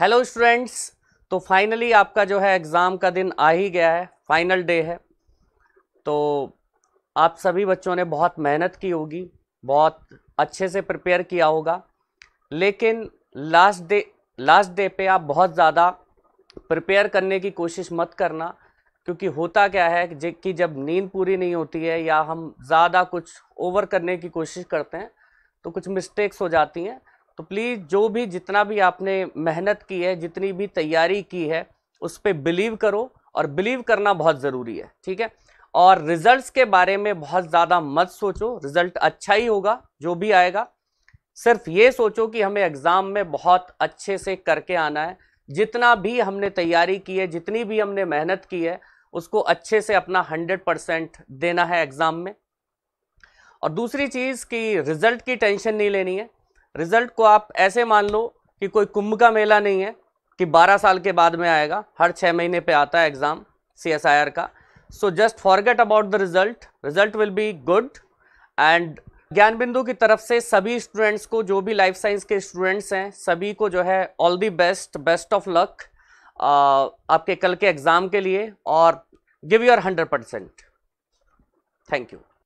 hello students तो finally आपका जो है एग्ज़ाम का दिन आ ही गया है फाइनल डे है तो आप सभी बच्चों ने बहुत मेहनत की होगी बहुत अच्छे से प्रिपेयर किया होगा लेकिन लास्ट डे लास्ट डे पे आप बहुत ज़्यादा प्रिपेयर करने की कोशिश मत करना क्योंकि होता क्या है कि जब नींद पूरी नहीं होती है या हम ज़्यादा कुछ ओवर करने की कोशिश करते हैं तो कुछ मिस्टेक्स हो जाती हैं तो प्लीज़ जो भी जितना भी आपने मेहनत की है जितनी भी तैयारी की है उस पर बिलीव करो और बिलीव करना बहुत ज़रूरी है ठीक है और रिजल्ट्स के बारे में बहुत ज़्यादा मत सोचो रिजल्ट अच्छा ही होगा जो भी आएगा सिर्फ ये सोचो कि हमें एग्ज़ाम में बहुत अच्छे से करके आना है जितना भी हमने तैयारी की है जितनी भी हमने मेहनत की है उसको अच्छे से अपना हंड्रेड परसेंट देना है एग्ज़ाम में और दूसरी चीज़ कि रिज़ल्ट की टेंशन नहीं लेनी है रिजल्ट को आप ऐसे मान लो कि कोई कुंभ का मेला नहीं है कि 12 साल के बाद में आएगा हर छः महीने पे आता है exam C S I R का so just forget about the result result will be good and Gyan Bindu की तरफ से सभी स्टूडेंट्स को जो भी लाइफ साइंस के स्टूडेंट्स हैं सभी को जो है all the best best of luck आपके कल के एग्ज़ाम के लिए और give your hundred percent thank you